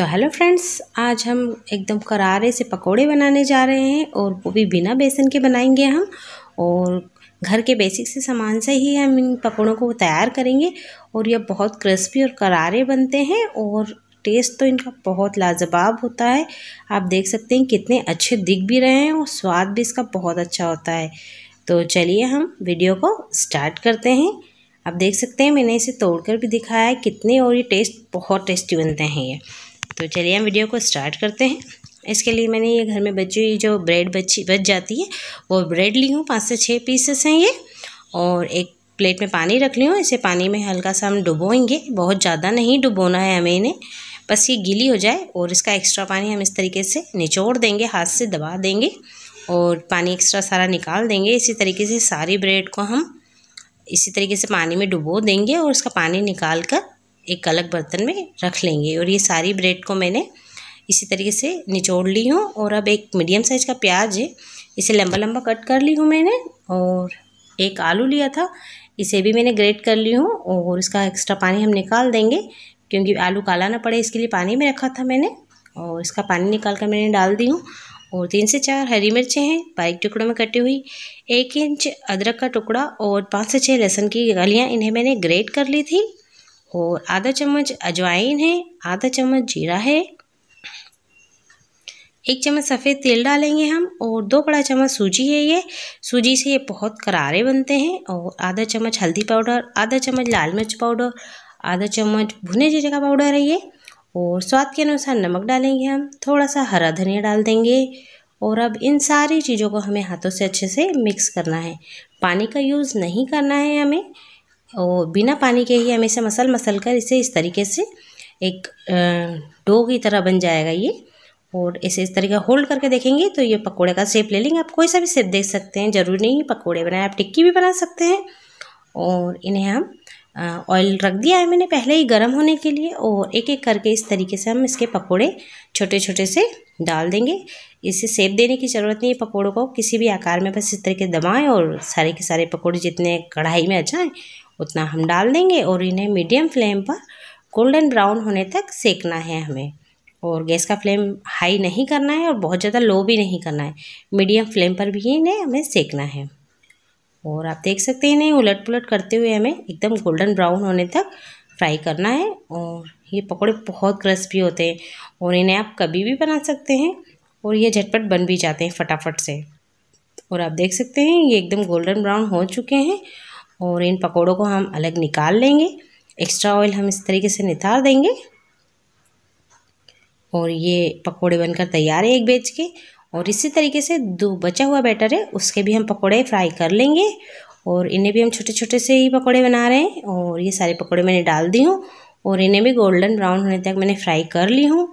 तो hello friends आज हम एकदम करारे से पकोड़े बनाने जा रहे हैं और वो भी बिना बेसन के बनाएंगे हम और घर के बेसिक से सामान से ही हम इन पकौड़ों को तैयार करेंगे और यह बहुत क्रिस्पी और करारे बनते हैं और टेस्ट तो इनका बहुत लाजवाब होता है आप देख सकते हैं कितने अच्छे दिख भी रहे हैं और स्वाद भी इसका बहुत अच्छा होता है तो चलिए हम वीडियो को स्टार्ट करते हैं आप देख सकते हैं मैंने इसे तोड़कर भी दिखाया है कितने और ये टेस्ट बहुत टेस्टी बनते हैं ये तो चलिए हम वीडियो को स्टार्ट करते हैं इसके लिए मैंने ये घर में बची हुई जो ब्रेड बची बच जाती है वो ब्रेड ली हूँ पाँच से छः पीसेस हैं ये और एक प्लेट में पानी रख ली हूँ इसे पानी में हल्का सा हम डुबोएंगे बहुत ज़्यादा नहीं डुबोना है हमें इन्हें बस ये गीली हो जाए और इसका एक्स्ट्रा पानी हम इस तरीके से निचोड़ देंगे हाथ से दबा देंगे और पानी एक्स्ट्रा सारा निकाल देंगे इसी तरीके से सारी ब्रेड को हम इसी तरीके से पानी में डुबो देंगे और उसका पानी निकाल कर एक अलग बर्तन में रख लेंगे और ये सारी ब्रेड को मैंने इसी तरीके से निचोड़ ली हूँ और अब एक मीडियम साइज़ का प्याज है इसे लंबा लंबा कट कर ली हूँ मैंने और एक आलू लिया था इसे भी मैंने ग्रेट कर ली हूँ और इसका एक्स्ट्रा पानी हम निकाल देंगे क्योंकि आलू काला ना पड़े इसके लिए पानी में रखा था मैंने और इसका पानी निकाल कर मैंने डाल दी हूँ और तीन से चार हरी मिर्चें हैं बारीक टुकड़ों में कटी हुई एक इंच अदरक का टुकड़ा और पाँच से छः लहसुन की गलियाँ इन्हें मैंने ग्रेट कर ली थी और आधा चम्मच अजवाइन है आधा चम्मच जीरा है एक चम्मच सफ़ेद तेल डालेंगे हम और दो बड़ा चम्मच सूजी है ये सूजी से ये बहुत करारे बनते हैं और आधा चम्मच हल्दी पाउडर आधा चम्मच लाल मिर्च पाउडर आधा चम्मच भुने जीरे का पाउडर है ये और स्वाद के अनुसार नमक डालेंगे हम थोड़ा सा हरा धनिया डाल देंगे और अब इन सारी चीज़ों को हमें हाथों से अच्छे से मिक्स करना है पानी का यूज़ नहीं करना है हमें और बिना पानी के ही हमेशा मसल मसल कर इसे इस तरीके से एक डो की तरह बन जाएगा ये और इसे इस तरीके होल्ड करके देखेंगे तो ये पकोड़े का शेप ले लेंगे आप कोई सा भी शेप देख सकते हैं ज़रूरी नहीं पकोड़े बनाए आप टिक्की भी बना सकते हैं और इन्हें हम ऑयल रख दिया है मैंने पहले ही गर्म होने के लिए और एक एक करके इस तरीके से हम इसके पकोड़े छोटे छोटे से डाल देंगे इसे सेप देने की ज़रूरत नहीं है पकौड़ों को किसी भी आकार में बस इस तरीके दबाएं और सारे के सारे पकौड़े जितने कढ़ाई में अच्छा उतना हम डाल देंगे और इन्हें मीडियम फ्लेम पर गोल्डन ब्राउन होने तक सेकना है हमें और गैस का फ्लेम हाई नहीं करना है और बहुत ज़्यादा लो भी नहीं करना है मीडियम फ्लेम पर भी इन्हें हमें सेकना है और आप देख सकते हैं इन्हें उलट पुलट करते हुए हमें एकदम गोल्डन ब्राउन होने तक फ्राई करना है और ये पकौड़े बहुत क्रिस्पी होते हैं और इन्हें आप कभी भी बना सकते हैं और ये झटपट बन भी जाते हैं फटाफट से और आप देख सकते हैं ये एकदम गोल्डन ब्राउन हो चुके हैं और इन पकौड़ों को हम अलग निकाल लेंगे एक्स्ट्रा ऑयल हम इस तरीके से नितार देंगे और ये पकौड़े बनकर तैयार है एक बेच के और इसी तरीके से दो बचा हुआ बैटर है उसके भी हम पकौड़े फ्राई कर लेंगे और इन्हें भी हम छोटे छोटे से ही पकौड़े बना रहे हैं और ये सारे पकौड़े मैंने डाल दी हूँ और इन्हें भी गोल्डन ब्राउन होने तक मैंने फ्राई कर ली हूँ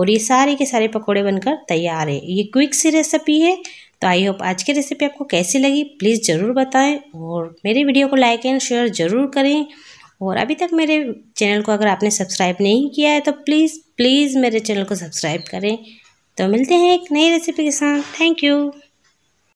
और ये सारे के सारे पकौड़े बनकर तैयार है ये क्विक सी रेसिपी है तो आई होप आज की रेसिपी आपको कैसी लगी प्लीज़ ज़रूर बताएं और मेरे वीडियो को लाइक एंड शेयर ज़रूर करें और अभी तक मेरे चैनल को अगर आपने सब्सक्राइब नहीं किया है तो प्लीज़ प्लीज़ मेरे चैनल को सब्सक्राइब करें तो मिलते हैं एक नई रेसिपी के साथ थैंक यू